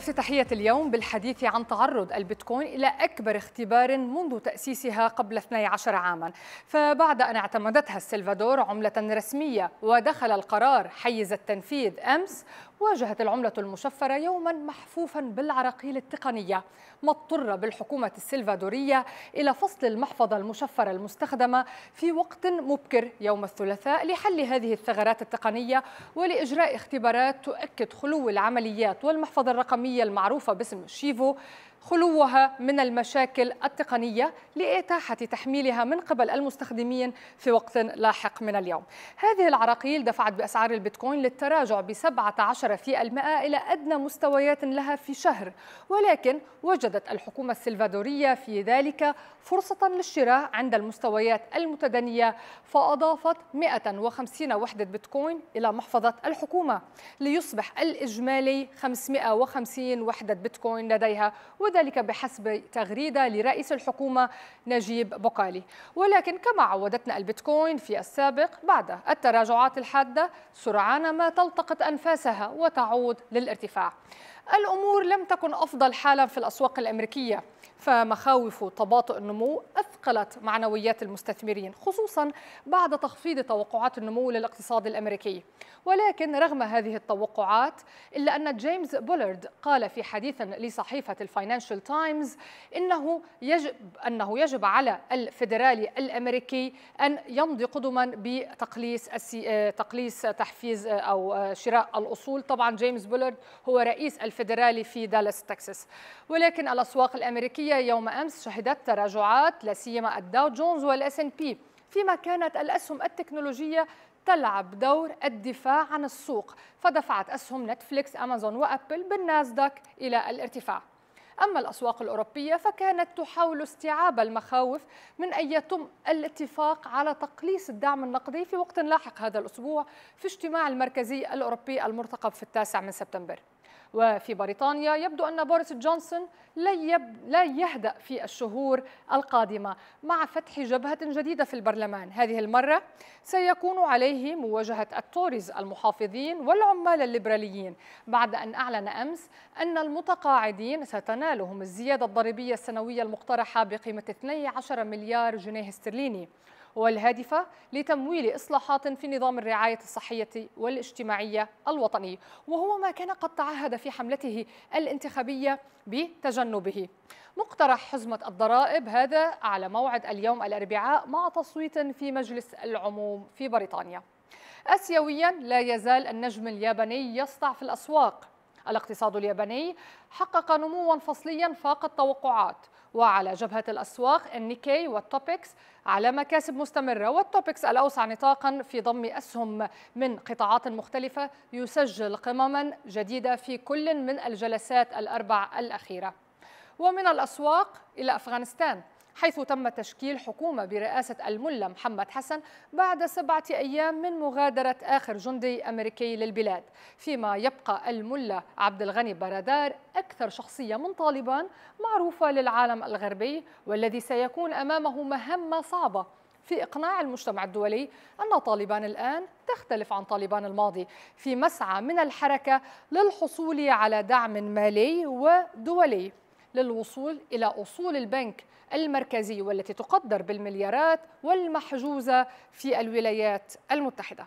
افتتاحية اليوم بالحديث عن تعرض البيتكوين إلى أكبر اختبار منذ تأسيسها قبل 12 عاما فبعد أن اعتمدتها السلفادور عملة رسمية ودخل القرار حيز التنفيذ أمس واجهت العملة المشفرة يوما محفوفا بالعراقيل التقنية ما اضطر بالحكومة السلفادورية إلى فصل المحفظة المشفرة المستخدمة في وقت مبكر يوم الثلاثاء لحل هذه الثغرات التقنية ولإجراء اختبارات تؤكد خلو العمليات والمحفظة الرقمية المعروفة باسم شيفو خلوها من المشاكل التقنية لإتاحة تحميلها من قبل المستخدمين في وقت لاحق من اليوم هذه العراقيل دفعت بأسعار البيتكوين للتراجع ب 17% إلى أدنى مستويات لها في شهر ولكن وجدت الحكومة السلفادورية في ذلك فرصة للشراء عند المستويات المتدنية فأضافت 150 وحدة بيتكوين إلى محفظة الحكومة ليصبح الإجمالي 550 وحدة بيتكوين لديها وذلك بحسب تغريدة لرئيس الحكومة نجيب بوكالي ولكن كما عودتنا البيتكوين في السابق بعد التراجعات الحادة سرعان ما تلتقط أنفاسها وتعود للارتفاع الأمور لم تكن أفضل حالا في الأسواق الأمريكية فمخاوف تباطؤ النمو أثقلت معنويات المستثمرين خصوصا بعد تخفيض توقعات النمو للاقتصاد الأمريكي ولكن رغم هذه التوقعات إلا أن جيمس بولارد قال في حديث لصحيفة الفاينانشال فاينانشال تايمز انه يجب انه يجب على الفيدرالي الامريكي ان يمضي قدما بتقليص السي... آه، تقليص تحفيز آه، او آه، شراء الاصول طبعا جيمس بولارد هو رئيس الفيدرالي في دالاس تكساس ولكن الاسواق الامريكيه يوم امس شهدت تراجعات لا سيما الداو جونز والاس ان بي فيما كانت الاسهم التكنولوجيه تلعب دور الدفاع عن السوق فدفعت أسهم نتفليكس أمازون وأبل بالناسداك إلى الارتفاع أما الأسواق الأوروبية فكانت تحاول استيعاب المخاوف من أن يتم الاتفاق على تقليص الدعم النقدي في وقت لاحق هذا الأسبوع في اجتماع المركزي الأوروبي المرتقب في التاسع من سبتمبر وفي بريطانيا يبدو أن بوريس جونسون لا, يهدأ في الشهور القادمة مع فتح جبهة جديدة في البرلمان هذه المرة سيكون عليه مواجهة التوريز المحافظين والعمال الليبراليين بعد أن أعلن أمس أن المتقاعدين ستنالهم الزيادة الضريبية السنوية المقترحة بقيمة 12 مليار جنيه استرليني والهادفة لتمويل إصلاحات في نظام الرعاية الصحية والاجتماعية الوطني وهو ما كان قد تعهد في حملته الانتخابية بتجنبه مقترح حزمة الضرائب هذا على موعد اليوم الأربعاء مع تصويت في مجلس العموم في بريطانيا آسيويا لا يزال النجم الياباني يسطع في الأسواق الاقتصاد الياباني حقق نموا فصليا فاق التوقعات وعلى جبهة الأسواق النيكي والتوبكس على مكاسب مستمرة والتوبكس الأوسع نطاقا في ضم أسهم من قطاعات مختلفة يسجل قمما جديدة في كل من الجلسات الأربع الأخيرة ومن الأسواق إلى أفغانستان حيث تم تشكيل حكومة برئاسة الملا محمد حسن بعد سبعة أيام من مغادرة آخر جندي أمريكي للبلاد فيما يبقى الملا عبد الغني برادار أكثر شخصية من طالبان معروفة للعالم الغربي والذي سيكون أمامه مهمة صعبة في إقناع المجتمع الدولي أن طالبان الآن تختلف عن طالبان الماضي في مسعى من الحركة للحصول على دعم مالي ودولي للوصول إلى أصول البنك المركزي والتي تقدر بالمليارات والمحجوزة في الولايات المتحدة